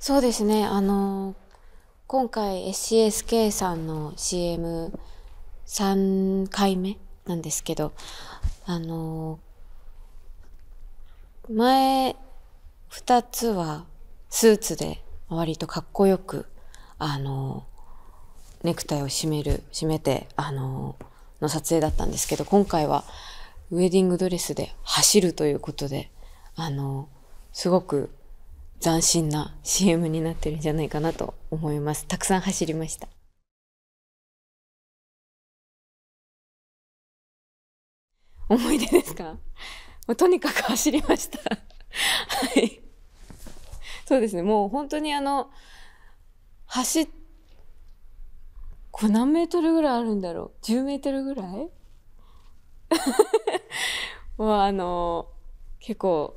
そうですねあの今回 SCSK さんの CM3 回目なんですけどあの前2つはスーツで割とかっこよくあのネクタイを締める締めてあのの撮影だったんですけど今回はウェディングドレスで走るということであのすごく斬新な CM になってるんじゃないかなと思います。たくさん走りました。思い出ですかもうとにかく走りました。はい。そうですね。もう本当にあの、走っ、これ何メートルぐらいあるんだろう ?10 メートルぐらいもう あの、結構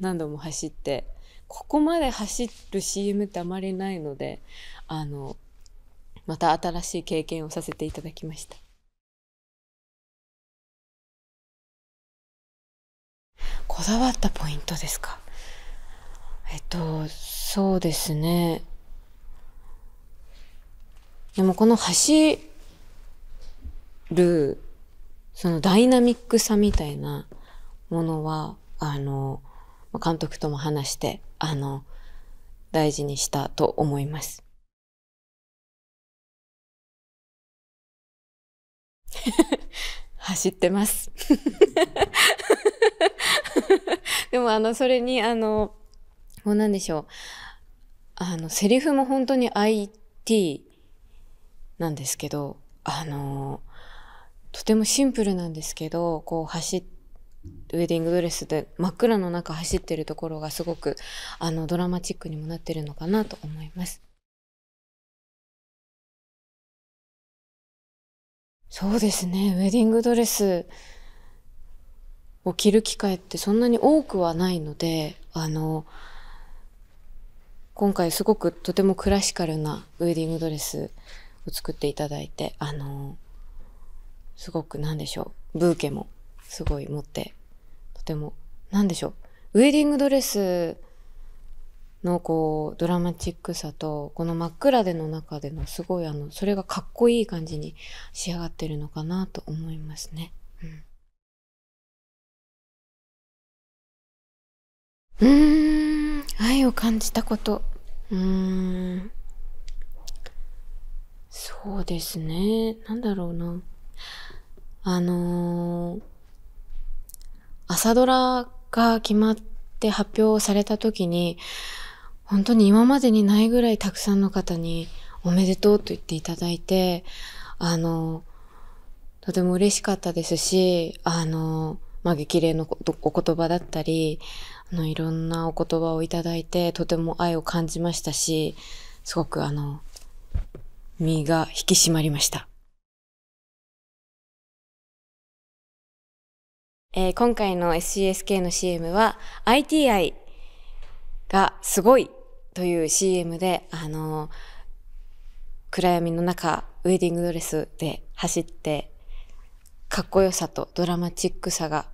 何度も走って、ここまで走る CM ってあまりないのであのまた新しい経験をさせていただきました。こだわったポイントですかえっとそうですねでもこの走るそのダイナミックさみたいなものはあの監督とも話してあの、大事にしたと思います。走ってます でもあの、それにあの、もうなんでしょう。あの、セリフも本当に IT なんですけど、あの、とてもシンプルなんですけど、こう走って、ウェディングドレスで真っ暗の中走ってるところがすごくあのドラマチックにもなってるのかなと思います。そうですね、ウェディングドレスを着る機会ってそんなに多くはないので、あの、今回すごくとてもクラシカルなウェディングドレスを作っていただいて、あの、すごく何でしょう、ブーケもすごい持ってても何でしょうウェディングドレスのこうドラマチックさとこの真っ暗での中でのすごいあのそれがかっこいい感じに仕上がってるのかなと思いますね。うん、うん愛を感じたことうんそうですねなんだろうなあのー朝ドラが決まって発表された時に、本当に今までにないぐらいたくさんの方におめでとうと言っていただいて、あの、とても嬉しかったですし、あの、まあ、激励のお言葉だったり、あの、いろんなお言葉をいただいて、とても愛を感じましたし、すごくあの、身が引き締まりました。えー、今回の SCSK の CM は ITI がすごいという CM で、あのー、暗闇の中、ウェディングドレスで走って、かっこよさとドラマチックさが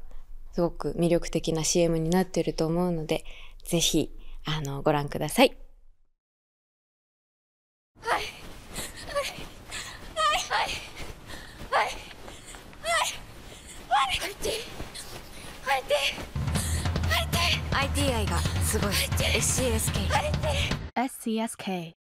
すごく魅力的な CM になっていると思うので、ぜひ、あのー、ご覧ください。SDI がすごい SCSK SCSK